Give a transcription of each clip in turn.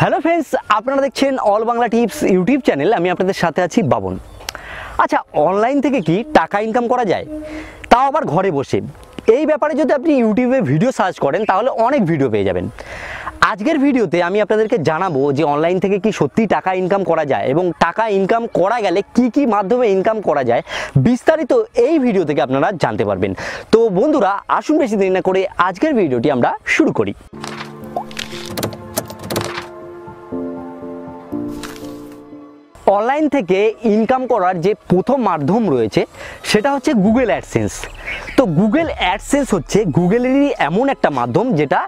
hello friends আপনারা দেখছেন all Bangla tips YouTube channel আমি আপনাদের সাথে আছি বাবন আচ্ছা অনলাইন থেকে কি টাকা ইনকাম করা যায় তাও আবার ঘরে বসে এই ব্যাপারে যদি আপনি ইউটিউবে ভিডিও সার্চ করেন তাহলে অনেক ভিডিও পেয়ে যাবেন আজকের ভিডিওতে আমি আপনাদেরকে জানাবো যে অনলাইন থেকে কি সত্যি টাকা ইনকাম করা যায় এবং টাকা ইনকাম করা গেলে কি কি মাধ্যমে ইনকাম করা যায় বিস্তারিত এই ভিডিও থেকে আপনারা জানতে পারবেন তো বন্ধুরা আসুন বেশি দেরি না করে আজকের ভিডিওটি আমরা শুরু করি অনলাইন থেকে ইনকাম করার যে প্রথম মাধ্যম রয়েছে সেটা হচ্ছে গুগল অ্যাডসেন্স তো গুগল অ্যাডসেন্স হচ্ছে গুগলেরই এমন একটা মাধ্যম যেটা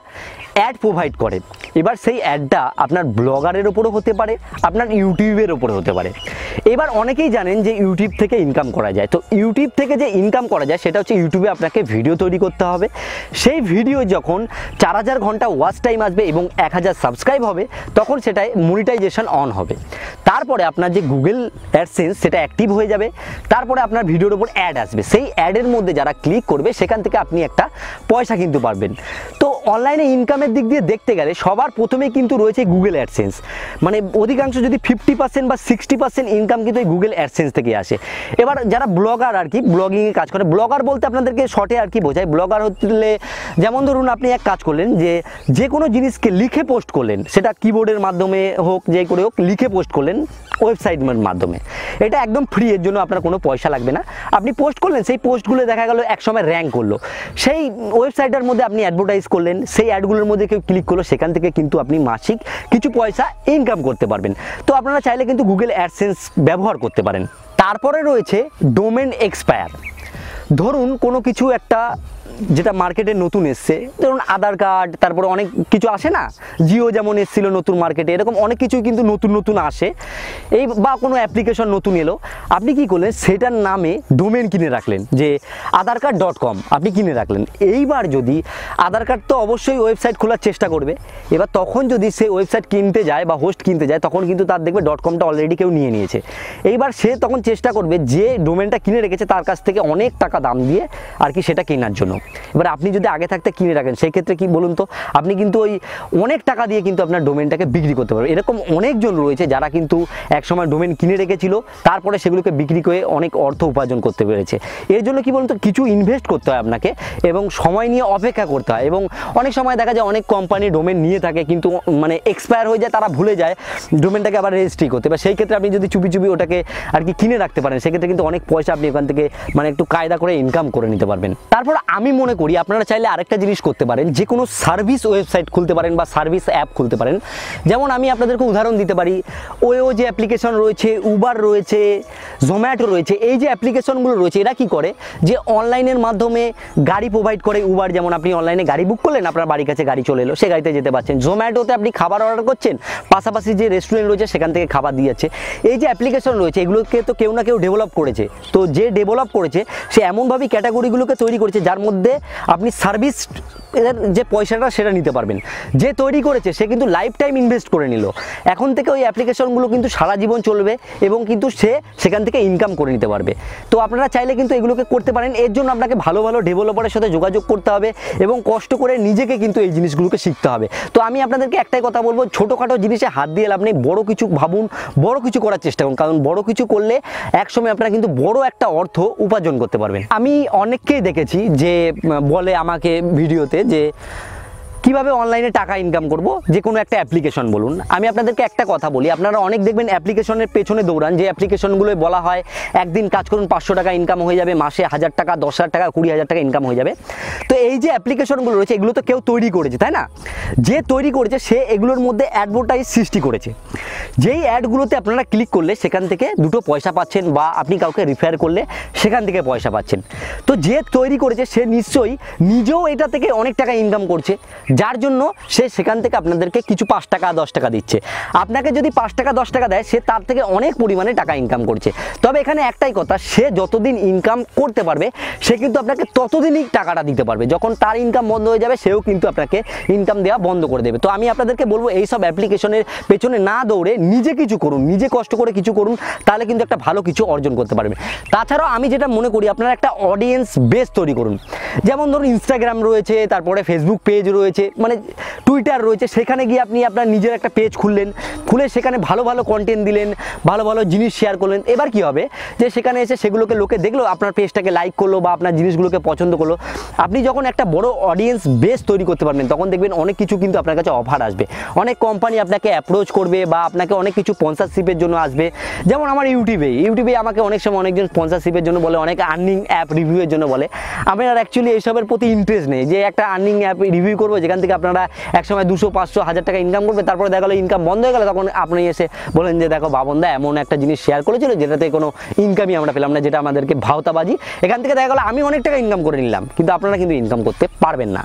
অ্যাড প্রোভাইড করে এবার সেই অ্যাডটা আপনার ব্লগারের ওপরও হতে পারে আপনার ইউটিউবের ওপরে হতে পারে এবার অনেকেই জানেন যে ইউটিউব থেকে ইনকাম করা যায় তো ইউটিউব থেকে যে ইনকাম করা যায় সেটা হচ্ছে ইউটিউবে আপনাকে ভিডিও তৈরি করতে হবে সেই ভিডিও যখন চার হাজার ঘন্টা ওয়াচ টাইম আসবে এবং এক হাজার সাবস্ক্রাইব হবে তখন সেটায় মনিটাইজেশন অন হবে তারপরে আপনার যে গুগল অ্যাডসেন্স সেটা অ্যাক্টিভ হয়ে যাবে তারপরে আপনার ভিডিওর ওপর অ্যাড আসবে সেই অ্যাডের মধ্যে যারা ক্লিক করবে সেখান থেকে আপনি একটা পয়সা কিনতে পারবেন তো অনলাইনে ইনকামের ইনকামের দিক দিয়ে দেখতে গেলে সবার প্রথমে কিন্তু রয়েছে গুগল অ্যাডসেন্স মানে অধিকাংশ যদি ফিফটি পার্সেন্ট বা সিক্সটি পার্সেন্ট ইনকাম কিন্তু এই গুগল অ্যাডসেন্স থেকে আসে এবার যারা ব্লগার আর কি ব্লগিংয়ে কাজ করে ব্লগার বলতে আপনাদেরকে শর্টে আর কি বোঝায় ব্লগার হলে যেমন ধরুন আপনি এক কাজ করলেন যে যে কোনো জিনিসকে লিখে পোস্ট করলেন সেটা কিবোর্ডের মাধ্যমে হোক যে করে হোক লিখে পোস্ট করলেন ওয়েবসাইট মাধ্যমে এটা একদম ফ্রি এর জন্য আপনার কোনো পয়সা লাগবে না আপনি পোস্ট করলেন সেই পোস্টগুলো দেখা গেলো একসময় র্যাঙ্ক করলো সেই ওয়েবসাইটের মধ্যে আপনি অ্যাডভার্টাইজ করলেন সেই অ্যাডগুলোর মধ্যে কেউ ক্লিক করলো সেখান থেকে কিন্তু আপনি মাসিক কিছু পয়সা ইনকাম করতে পারবেন তো আপনারা চাইলে কিন্তু গুগল অ্যাডসেন্স ব্যবহার করতে পারেন তারপরে রয়েছে ডোমেন এক্সপায়ার ধরুন কোনো কিছু একটা যেটা মার্কেটে নতুন এসছে ধরুন আধার কার্ড তারপরে অনেক কিছু আসে না জিও যেমন এসছিল নতুন মার্কেটে এরকম অনেক কিছু কিন্তু নতুন নতুন আসে এই বা কোনো অ্যাপ্লিকেশন নতুন এলো আপনি কি করলেন সেটার নামে ডোমেন কিনে রাখলেন যে আধার কার্ড ডট কম আপনি কিনে রাখলেন এইবার যদি আধার কার্ড তো অবশ্যই ওয়েবসাইট খোলার চেষ্টা করবে এবার তখন যদি সে ওয়েবসাইট কিনতে যায় বা হোস্ট কিনতে যায় তখন কিন্তু তার দেখবে ডট কমটা অলরেডি কেউ নিয়ে নিয়েছে এইবার সে তখন চেষ্টা করবে যে ডোমেনটা কিনে রেখেছে তার কাছ থেকে অনেক টাকা দাম দিয়ে আর কি সেটা কেনার জন্য এবার আপনি যদি আগে থাকতে কিনে রাখেন সেক্ষেত্রে কি বলুন তো আপনি কিন্তু ওই অনেক টাকা দিয়ে কিন্তু আপনার ডোমেনটাকে বিক্রি করতে পারবেন এরকম অনেকজন রয়েছে যারা কিন্তু একসময় ডোমেন কিনে রেখেছিল তারপরে সেগুলোকে বিক্রি করে অনেক অর্থ উপার্জন করতে পেরেছে এর জন্য কি বলুন তো কিছু ইনভেস্ট করতে হয় আপনাকে এবং সময় নিয়ে অপেক্ষা করতে হয় এবং অনেক সময় দেখা যায় অনেক কোম্পানি ডোমেন নিয়ে থাকে কিন্তু মানে এক্সপায়ার হয়ে যায় তারা ভুলে যায় ডোমেনটাকে আবার রেজিস্ট্রি করতে বা সেই ক্ষেত্রে আপনি যদি চুপি চুপি ওটাকে আর কি কিনে রাখতে পারেন সেক্ষেত্রে কিন্তু অনেক পয়সা আপনি ওখান থেকে মানে একটু কায়দা করে ইনকাম করে নিতে পারবেন তারপর আমি আমি মনে করি আপনারা চাইলে আরেকটা জিনিস করতে পারেন যে কোনো সার্ভিস ওয়েবসাইট খুলতে পারেন বা সার্ভিস অ্যাপ খুলতে পারেন যেমন আমি আপনাদেরকে উদাহরণ দিতে পারি ওয়েও যে অ্যাপ্লিকেশন রয়েছে উবার রয়েছে জোম্যাটো রয়েছে এই যে অ্যাপ্লিকেশনগুলো রয়েছে এরা কি করে যে অনলাইনের মাধ্যমে গাড়ি প্রোভাইড করে উবার যেমন আপনি অনলাইনে গাড়ি বুক করলেন আপনার বাড়ির কাছে গাড়ি চলে এলো সে গাড়িতে যেতে পারছেন জোম্যাটোতে আপনি খাবার অর্ডার করছেন পাশাপাশি যে রেস্টুরেন্ট রয়েছে সেখান থেকে খাবার দিয়ে যাচ্ছে এই যে অ্যাপ্লিকেশন রয়েছে এগুলোকে তো কেউ না কেউ ডেভেলপ করেছে তো যে ডেভেলপ করেছে সে এমনভাবে ক্যাটাগরিগুলোকে তৈরি করেছে যার মধ্যে মধ্যে আপনি সার্ভিস যে পয়সাটা সেটা নিতে পারবেন যে তৈরি করেছে সে কিন্তু লাইফ টাইম ইনভেস্ট করে নিল এখন থেকে ওই অ্যাপ্লিকেশনগুলো কিন্তু সারা জীবন চলবে এবং কিন্তু সে সেখান থেকে ইনকাম করে নিতে পারবে তো আপনারা চাইলে কিন্তু এগুলোকে করতে পারেন এর জন্য আপনাকে ভালো ভালো ডেভেলপারের সাথে যোগাযোগ করতে হবে এবং কষ্ট করে নিজেকে কিন্তু এই জিনিসগুলোকে শিখতে হবে তো আমি আপনাদেরকে একটাই কথা বলবো ছোটোখাটো জিনিসে হাত দিয়ে আপনি বড় কিছু ভাবুন বড় কিছু করার চেষ্টা করুন কারণ বড় কিছু করলে একসময় আপনারা কিন্তু বড় একটা অর্থ উপার্জন করতে পারবেন আমি অনেককেই দেখেছি যে বলে আমাকে ভিডিওতে যে কিভাবে অনলাইনে টাকা ইনকাম করব যে কোনো একটা অ্যাপ্লিকেশন বলুন আমি আপনাদেরকে একটা কথা বলি আপনারা অনেক দেখবেন অ্যাপ্লিকেশনের পেছনে দৌড়ান যে অ্যাপ্লিকেশনগুলো বলা হয় একদিন কাজ করুন পাঁচশো টাকা ইনকাম হয়ে যাবে মাসে হাজার টাকা দশ হাজার টাকা কুড়ি হাজার টাকা ইনকাম হয়ে যাবে তো এই যে অ্যাপ্লিকেশনগুলো রয়েছে এগুলো তো কেউ তৈরি করেছে তাই না যে তৈরি করেছে সে এগুলোর মধ্যে অ্যাডভার্টাইজ সৃষ্টি করেছে যেই অ্যাডগুলোতে আপনারা ক্লিক করলে সেখান থেকে দুটো পয়সা পাচ্ছেন বা আপনি কাউকে রিফার করলে সেখান থেকে পয়সা পাচ্ছেন তো যে তৈরি করেছে সে নিশ্চয়ই নিজেও এটা থেকে অনেক টাকা ইনকাম করছে যার জন্য সে সেখান থেকে আপনাদেরকে কিছু পাঁচ টাকা দশ টাকা দিচ্ছে আপনাকে যদি পাঁচ টাকা দশ টাকা দেয় সে তার থেকে অনেক পরিমাণে টাকা ইনকাম করছে তবে এখানে একটাই কথা সে যতদিন ইনকাম করতে পারবে সে কিন্তু আপনাকে ততদিনই টাকাটা দিতে পারবে যখন তার ইনকাম বন্ধ হয়ে যাবে সেও কিন্তু আপনাকে ইনকাম দেওয়া বন্ধ করে দেবে তো আমি আপনাদেরকে বলবো এই সব অ্যাপ্লিকেশনের পেছনে না দৌড়ে নিজে কিছু করুন নিজে কষ্ট করে কিছু করুন তাহলে কিন্তু একটা ভালো কিছু অর্জন করতে পারবে তাছাড়াও আমি যেটা মনে করি আপনারা একটা অডিয়েন্স বেস তৈরি করুন যেমন ধরুন ইনস্টাগ্রাম রয়েছে তারপরে ফেসবুক পেজ রয়েছে রয়েছে মানে টুইটার রয়েছে সেখানে গিয়ে আপনি আপনার নিজের একটা পেজ খুললেন খুলে সেখানে ভালো ভালো কন্টেন্ট দিলেন ভালো ভালো জিনিস শেয়ার করলেন এবার কি হবে যে সেখানে এসে সেগুলোকে লোকে দেখলো আপনার পেজটাকে লাইক করলো বা আপনার জিনিসগুলোকে পছন্দ করলো আপনি যখন একটা বড় অডিয়েন্স বেস তৈরি করতে পারবেন তখন দেখবেন অনেক কিছু কিন্তু আপনার কাছে অফার আসবে অনেক কোম্পানি আপনাকে অ্যাপ্রোচ করবে বা আপনাকে অনেক কিছু স্পন্সারশিপের জন্য আসবে যেমন আমার ইউটিউবে ইউটিউবে আমাকে অনেক সময় অনেকজন স্পন্সারশিপের জন্য বলে অনেক আর্নিং অ্যাপ রিভিউয়ের জন্য বলে আমি আর অ্যাকচুয়ালি এইসবের প্রতি ইন্টারেস্ট নেই যে একটা আর্নিং অ্যাপ রিভিউ করবো যে যেখান থেকে আপনারা একসময় দুশো পাঁচশো হাজার টাকা ইনকাম করবে তারপরে দেখা গেলো ইনকাম বন্ধ হয়ে গেলো তখন আপনি এসে বলেন যে দেখো বাবনদা এমন একটা জিনিস শেয়ার করেছিল যেটাতে কোনো ইনকামই আমরা পেলাম না যেটা আমাদেরকে ভাওতাবাজি এখান থেকে দেখা গেলো আমি অনেক টাকা ইনকাম করে নিলাম কিন্তু আপনারা কিন্তু ইনকাম করতে পারবেন না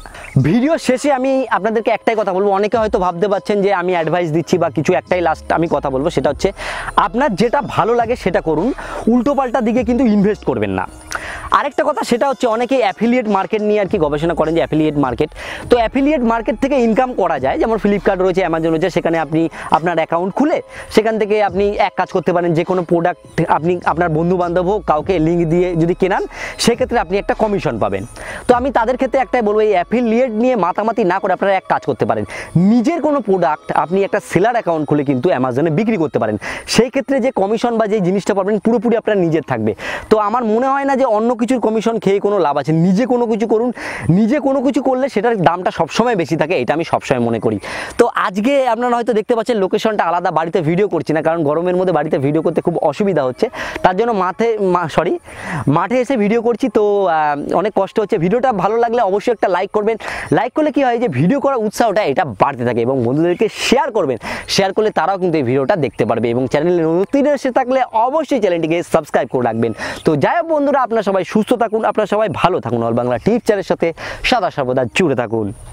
ভিডিও শেষে আমি আপনাদেরকে একটাই কথা বলবো অনেকে হয়তো ভাবতে পারছেন যে আমি অ্যাডভাইস দিচ্ছি বা কিছু একটাই লাস্ট আমি কথা বলবো সেটা হচ্ছে আপনার যেটা ভালো লাগে সেটা করুন উল্টো পাল্টা দিকে কিন্তু ইনভেস্ট করবেন না আরেকটা কথা সেটা হচ্ছে অনেকেই অ্যাফিলিয়েট মার্কেট নিয়ে আর কি গবেষণা করেন যে অ্যাফিলিয়েট মার্কেট তো অ্যাফিলিয়েট মার্কেট থেকে ইনকাম করা যায় যেমন ফ্লিপকার্ট রয়েছে অ্যামাজন রয়েছে সেখানে আপনি আপনার অ্যাকাউন্ট খুলে সেখান থেকে আপনি এক কাজ করতে পারেন যে কোনো প্রোডাক্ট আপনি আপনার বন্ধু বান্ধব হোক কাউকে লিঙ্ক দিয়ে যদি কেনান সেক্ষেত্রে আপনি একটা কমিশন পাবেন তো আমি তাদের ক্ষেত্রে একটাই বলবো এই অ্যাফিলিয়েট নিয়ে মাতামাতি না করে আপনারা এক কাজ করতে পারেন নিজের কোনো প্রোডাক্ট আপনি একটা সেলার অ্যাকাউন্ট খুলে কিন্তু অ্যামাজনে বিক্রি করতে পারেন সেই ক্ষেত্রে যে কমিশন বা যে জিনিসটা পাবেন পুরোপুরি আপনার নিজের থাকবে তো আমার মনে হয় না যে অন্য কিছুর কমিশন খেয়ে কোনো লাভ আছে নিজে কোনো কিছু করুন নিজে কোনো কিছু করলে সেটার দামটা সবসময় বেশি থাকে এটা আমি সবসময় মনে করি তো আজকে আপনারা হয়তো দেখতে পাচ্ছেন লোকেশনটা আলাদা বাড়িতে ভিডিও করছি না কারণ গরমের মধ্যে বাড়িতে ভিডিও করতে খুব অসুবিধা হচ্ছে তার জন্য মাঠে সরি মাঠে এসে ভিডিও করছি তো অনেক কষ্ট হচ্ছে ভিডিওটা ভালো লাগলে অবশ্যই একটা লাইক করবেন লাইক করলে কি হয় যে ভিডিও করার উৎসাহটা এটা বাড়তে থাকে এবং বন্ধুদেরকে শেয়ার করবেন শেয়ার করলে তারাও কিন্তু এই ভিডিওটা দেখতে পারবে এবং চ্যানেলে নতুন এসে থাকলে অবশ্যই চ্যানেলটিকে সাবস্ক্রাইব করে রাখবেন তো যাই হোক বন্ধুরা আপনার সবাই সুস্থ থাকুন আপনারা সবাই ভালো থাকুন অল বাংলা টিপচারের সাথে সাদা সর্বদা জুড়ে থাকুন